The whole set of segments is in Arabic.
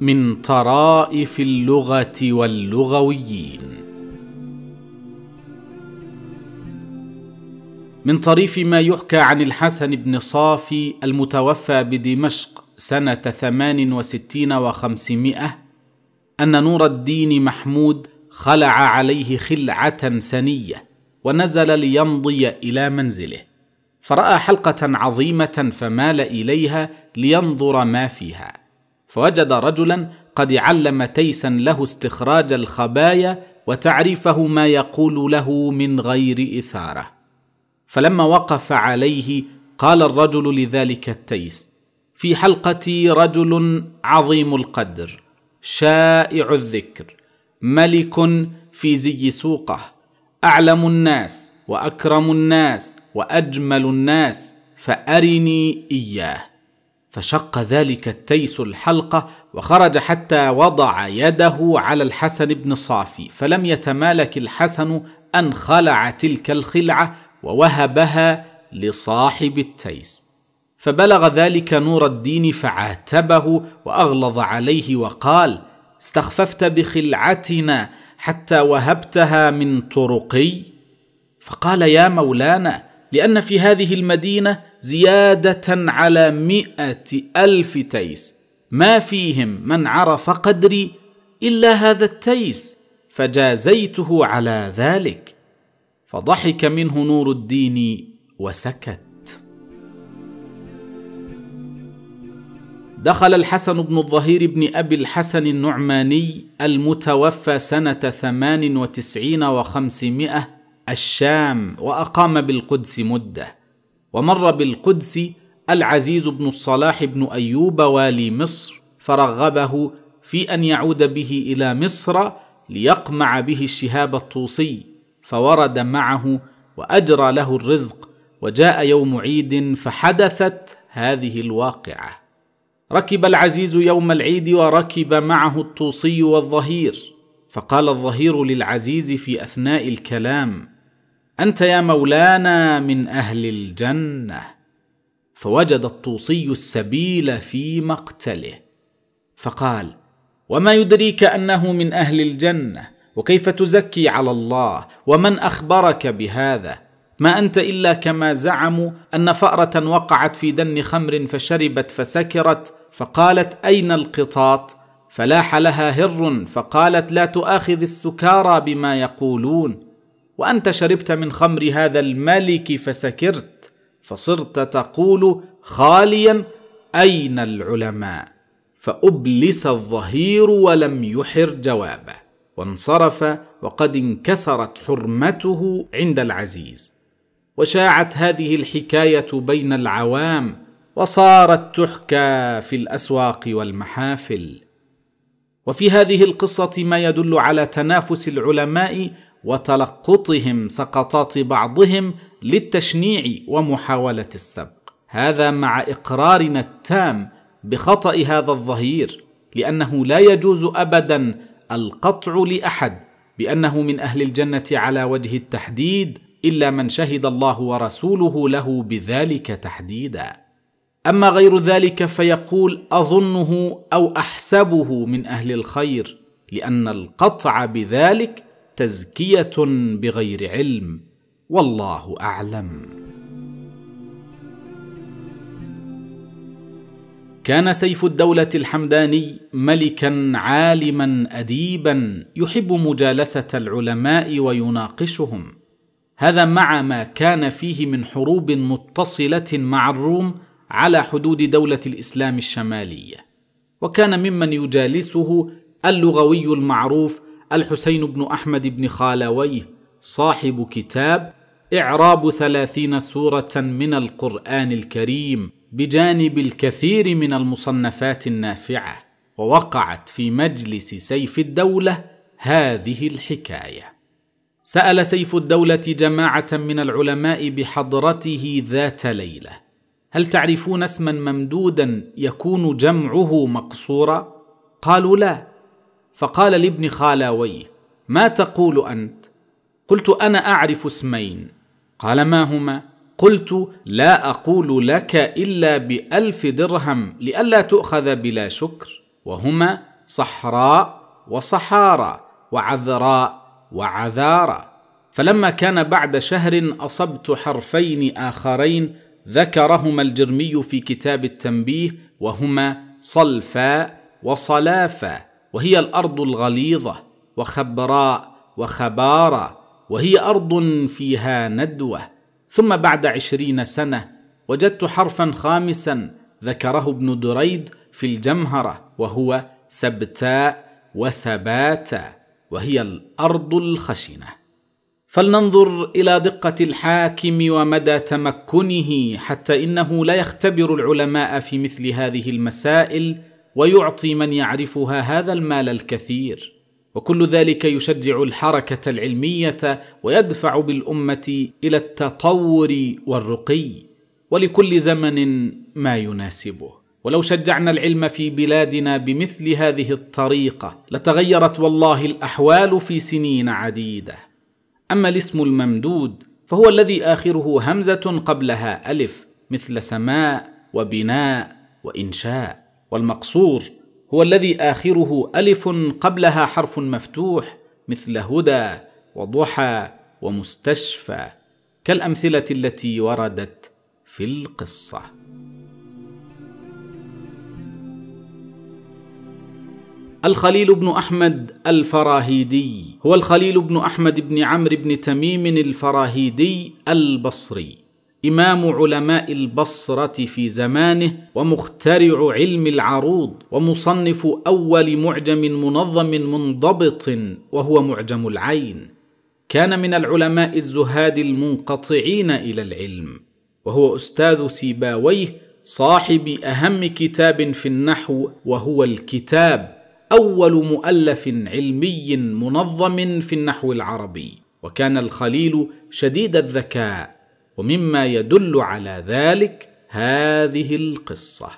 من طرائف اللغه واللغويين من طريف ما يحكى عن الحسن بن صافي المتوفى بدمشق سنة ثمان وستين وخمسمائة أن نور الدين محمود خلع عليه خلعة سنية ونزل ليمضي إلى منزله فرأى حلقة عظيمة فمال إليها لينظر ما فيها فوجد رجلا قد علم تيسا له استخراج الخبايا وتعريفه ما يقول له من غير اثاره فلما وقف عليه قال الرجل لذلك التيس في حلقتي رجل عظيم القدر شائع الذكر ملك في زي سوقه اعلم الناس واكرم الناس واجمل الناس فارني اياه فشق ذلك التيس الحلقة وخرج حتى وضع يده على الحسن بن صافي فلم يتمالك الحسن أن خلع تلك الخلعة ووهبها لصاحب التيس فبلغ ذلك نور الدين فعاتبه وأغلظ عليه وقال استخففت بخلعتنا حتى وهبتها من طرقي فقال يا مولانا لأن في هذه المدينة زيادة على مئة ألف تيس ما فيهم من عرف قدري إلا هذا التيس فجازيته على ذلك فضحك منه نور الدين وسكت دخل الحسن بن الظهير بن أبي الحسن النعماني المتوفى سنة ثمان وتسعين وخمسمائة الشام وأقام بالقدس مدة ومر بالقدس العزيز بن الصلاح بن ايوب والي مصر فرغبه في ان يعود به الى مصر ليقمع به الشهاب الطوسي فورد معه واجرى له الرزق وجاء يوم عيد فحدثت هذه الواقعه ركب العزيز يوم العيد وركب معه الطوسي والظهير فقال الظهير للعزيز في اثناء الكلام انت يا مولانا من اهل الجنه فوجد الطوسي السبيل في مقتله فقال وما يدريك انه من اهل الجنه وكيف تزكي على الله ومن اخبرك بهذا ما انت الا كما زعموا ان فاره وقعت في دن خمر فشربت فسكرت فقالت اين القطاط فلاح لها هر فقالت لا تؤاخذ السكارى بما يقولون وانت شربت من خمر هذا الملك فسكرت فصرت تقول خاليا اين العلماء فابلس الظهير ولم يحر جوابه وانصرف وقد انكسرت حرمته عند العزيز وشاعت هذه الحكايه بين العوام وصارت تحكى في الاسواق والمحافل وفي هذه القصه ما يدل على تنافس العلماء وتلقطهم سقطات بعضهم للتشنيع ومحاوله السبق هذا مع اقرارنا التام بخطا هذا الظهير لانه لا يجوز ابدا القطع لاحد بانه من اهل الجنه على وجه التحديد الا من شهد الله ورسوله له بذلك تحديدا اما غير ذلك فيقول اظنه او احسبه من اهل الخير لان القطع بذلك تزكيه بغير علم والله اعلم كان سيف الدوله الحمداني ملكا عالما اديبا يحب مجالسه العلماء ويناقشهم هذا مع ما كان فيه من حروب متصله مع الروم على حدود دوله الاسلام الشماليه وكان ممن يجالسه اللغوي المعروف الحسين بن أحمد بن خالويه صاحب كتاب إعراب ثلاثين سورة من القرآن الكريم بجانب الكثير من المصنفات النافعة ووقعت في مجلس سيف الدولة هذه الحكايه سال سيف الدوله جماعه من العلماء بحضرته ذات ليله هل تعرفون اسما ممدودا يكون جمعه مقصورا قالوا لا فقال لابن خالاويه ما تقول انت قلت انا اعرف اسمين قال ما هما قلت لا اقول لك الا بالف درهم لئلا تؤخذ بلا شكر وهما صحراء وصحارى وعذراء وعذارى فلما كان بعد شهر اصبت حرفين اخرين ذكرهما الجرمي في كتاب التنبيه وهما صلفا وصلافا وهي الارض الغليظه وخبراء وخبارا وهي ارض فيها ندوه ثم بعد عشرين سنه وجدت حرفا خامسا ذكره ابن دريد في الجمهره وهو سبتاء وسباتا وهي الارض الخشنه فلننظر الى دقه الحاكم ومدى تمكنه حتى انه لا يختبر العلماء في مثل هذه المسائل ويعطي من يعرفها هذا المال الكثير وكل ذلك يشجع الحركه العلميه ويدفع بالامه الى التطور والرقي ولكل زمن ما يناسبه ولو شجعنا العلم في بلادنا بمثل هذه الطريقه لتغيرت والله الاحوال في سنين عديده اما الاسم الممدود فهو الذي اخره همزه قبلها الف مثل سماء وبناء وانشاء والمقصور هو الذي اخره الف قبلها حرف مفتوح مثل هدى وضحى ومستشفى كالامثله التي وردت في القصه الخليل بن احمد الفراهيدي هو الخليل بن احمد بن عمرو بن تميم الفراهيدي البصري امام علماء البصره في زمانه ومخترع علم العروض ومصنف اول معجم منظم منضبط وهو معجم العين كان من العلماء الزهاد المنقطعين الى العلم وهو استاذ سيباويه صاحب اهم كتاب في النحو وهو الكتاب اول مؤلف علمي منظم في النحو العربي وكان الخليل شديد الذكاء ومما يدل على ذلك هذه القصه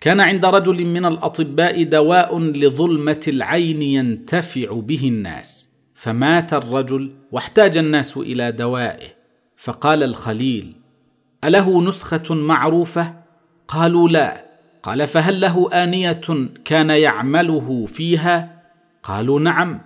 كان عند رجل من الاطباء دواء لظلمه العين ينتفع به الناس فمات الرجل واحتاج الناس الى دوائه فقال الخليل اله نسخه معروفه قالوا لا قال فهل له انيه كان يعمله فيها قالوا نعم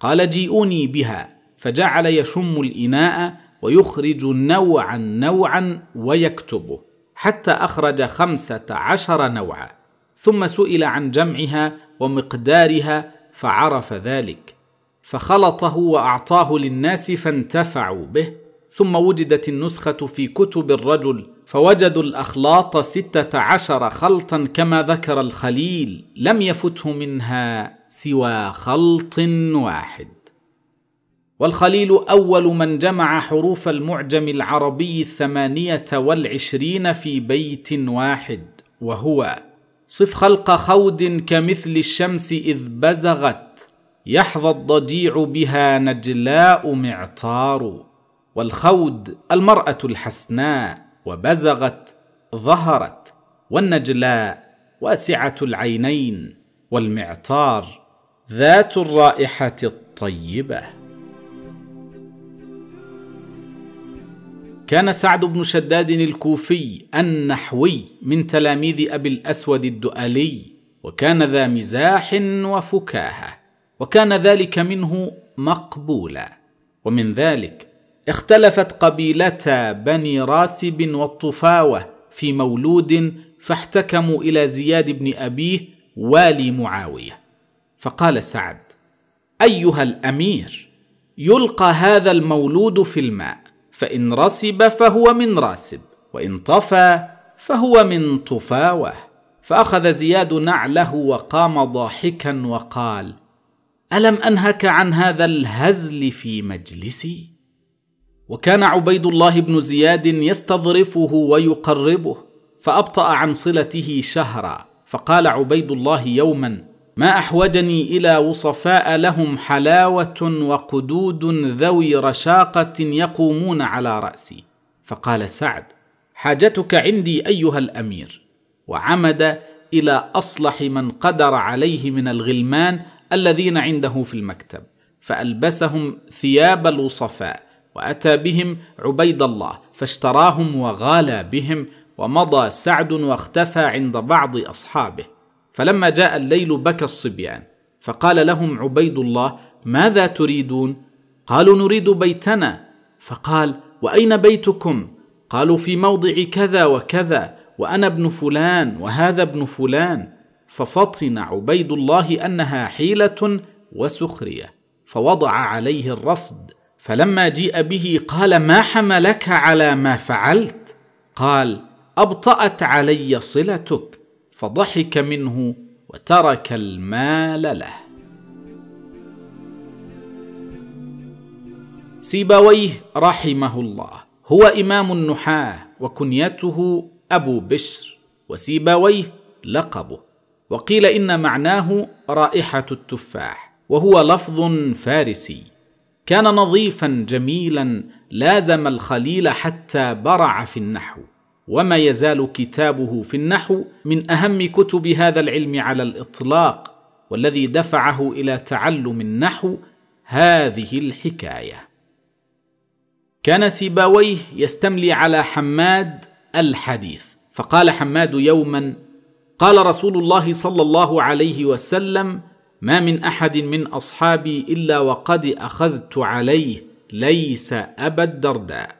قال جيئوني بها فجعل يشم الاناء ويخرج نوعا نوعا ويكتبه حتى أخرج خمسة عشر نوعا ثم سئل عن جمعها ومقدارها فعرف ذلك فخلطه وأعطاه للناس فانتفعوا به ثم وجدت النسخة في كتب الرجل فوجدوا الأخلاط ستة عشر خلطا كما ذكر الخليل لم يفته منها سوى خلط واحد والخليل أول من جمع حروف المعجم العربي الثمانية والعشرين في بيت واحد وهو صف خلق خود كمثل الشمس إذ بزغت يحظى الضجيع بها نجلاء معطار والخود المرأة الحسناء وبزغت ظهرت والنجلاء واسعة العينين والمعطار ذات الرائحة الطيبة كان سعد بن شداد الكوفي النحوي من تلاميذ أبي الأسود الدؤلي وكان ذا مزاح وفكاهة وكان ذلك منه مقبولا ومن ذلك اختلفت قبيلة بني راسب والطفاوة في مولود فاحتكموا إلى زياد بن أبيه والي معاوية فقال سعد أيها الأمير يلقى هذا المولود في الماء فإن رسب فهو من راسب وإن طفى فهو من طفاوه فأخذ زياد نعله وقام ضاحكا وقال ألم أنهك عن هذا الهزل في مجلسي؟ وكان عبيد الله بن زياد يستظرفه ويقربه فأبطأ عن صلته شهرا فقال عبيد الله يوما ما احوجني الى وصفاء لهم حلاوه وقدود ذوي رشاقه يقومون على راسي فقال سعد حاجتك عندي ايها الامير وعمد الى اصلح من قدر عليه من الغلمان الذين عنده في المكتب فالبسهم ثياب الوصفاء واتى بهم عبيد الله فاشتراهم وغالى بهم ومضى سعد واختفى عند بعض اصحابه فلما جاء الليل بكى الصبيان فقال لهم عبيد الله ماذا تريدون قالوا نريد بيتنا فقال واين بيتكم قالوا في موضع كذا وكذا وانا ابن فلان وهذا ابن فلان ففطن عبيد الله انها حيله وسخريه فوضع عليه الرصد فلما جيء به قال ما حملك على ما فعلت قال ابطات علي صلتك فضحك منه وترك المال له سيبويه رحمه الله هو إمام النحاة وكنيته أبو بشر وسيبويه لقبه وقيل إن معناه رائحة التفاح وهو لفظ فارسي كان نظيفا جميلا لازم الخليل حتى برع في النحو وما يزال كتابه في النحو من اهم كتب هذا العلم على الاطلاق والذي دفعه الى تعلم النحو هذه الحكايه كان سيبويه يستملي على حماد الحديث فقال حماد يوما قال رسول الله صلى الله عليه وسلم ما من احد من اصحابي الا وقد اخذت عليه ليس ابا الدرداء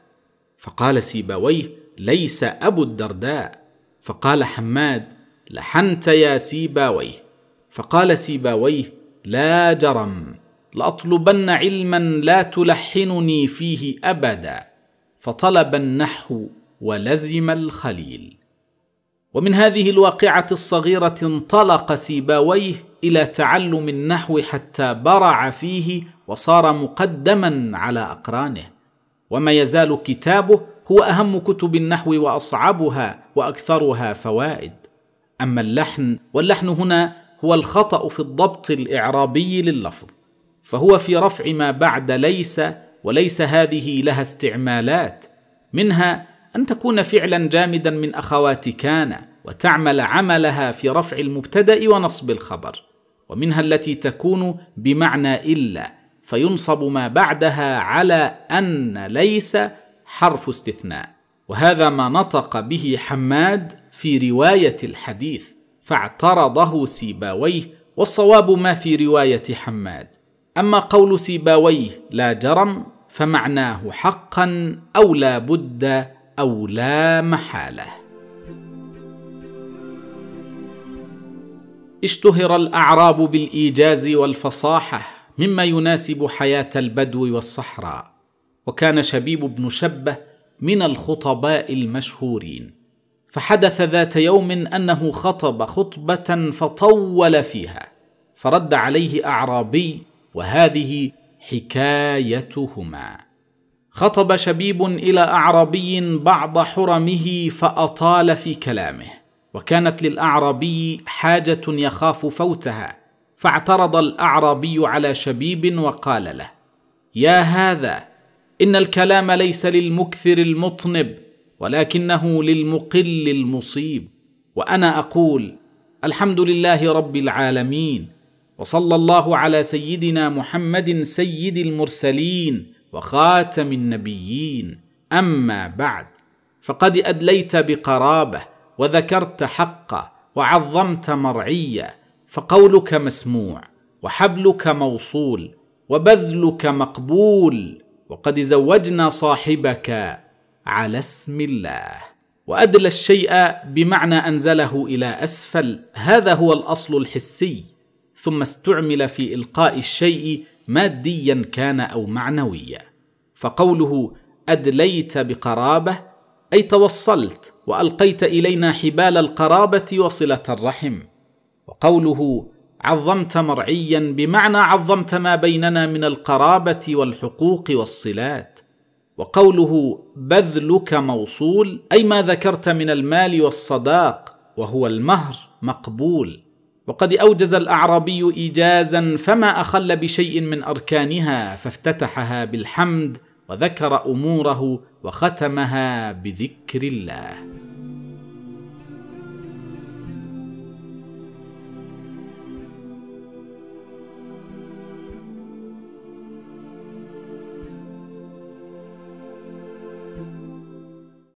فقال سيبويه ليس أبو الدرداء فقال حماد لحنت يا سيباويه فقال سيباويه لا جرم لاطلبن علما لا تلحنني فيه ابدا فطلب النحو ولزم الخليل ومن هذه الواقعه الصغيره انطلق سيباويه الى تعلم النحو حتى برع فيه وصار مقدما على اقرانه وما يزال كتابه هو اهم كتب النحو واصعبها واكثرها فوائد اما اللحن واللحن هنا هو الخطا في الضبط الاعرابي لللفظ فهو في رفع ما بعد ليس وليس هذه لها استعمالات منها ان تكون فعلا جامدا من اخوات كان وتعمل عملها في رفع المبتدا ونصب الخبر ومنها التي تكون بمعنى الا فينصب ما بعدها على ان ليس حرف استثناء وهذا ما نطق به حماد في روايه الحديث فاعترضه سيباويه والصواب ما في روايه حماد اما قول سيباويه لا جرم فمعناه حقا او لا بد او لا محاله اشتهر الاعراب بالايجاز والفصاحه مما يناسب حياه البدو والصحراء وكان شبيب بن شبه من الخطباء المشهورين فحدث ذات يوم انه خطب خطبه فطول فيها فرد عليه اعرابي وهذه حكايتهما خطب شبيب الى اعرابي بعض حرمه فاطال في كلامه وكانت للاعرابي حاجه يخاف فوتها فاعترض الاعرابي على شبيب وقال له يا هذا ان الكلام ليس للمكثر المطنب ولكنه للمقل المصيب وانا اقول الحمد لله رب العالمين وصلى الله على سيدنا محمد سيد المرسلين وخاتم النبيين اما بعد فقد ادليت بقرابه وذكرت حقا وعظمت مرعيه فقولك مسموع وحبلك موصول وبذلك مقبول وقد زوجنا صاحبك على اسم الله وادلى الشيء بمعنى انزله الى اسفل هذا هو الاصل الحسي ثم استعمل في القاء الشيء ماديا كان او معنويا فقوله ادليت بقرابه اي توصلت والقيت الينا حبال القرابه وصله الرحم وقوله عظمت مرعيا بمعنى عظمت ما بيننا من القرابه والحقوق والصلات وقوله بذلك موصول اي ما ذكرت من المال والصداق وهو المهر مقبول وقد اوجز الاعرابي ايجازا فما اخل بشيء من اركانها فافتتحها بالحمد وذكر اموره وختمها بذكر الله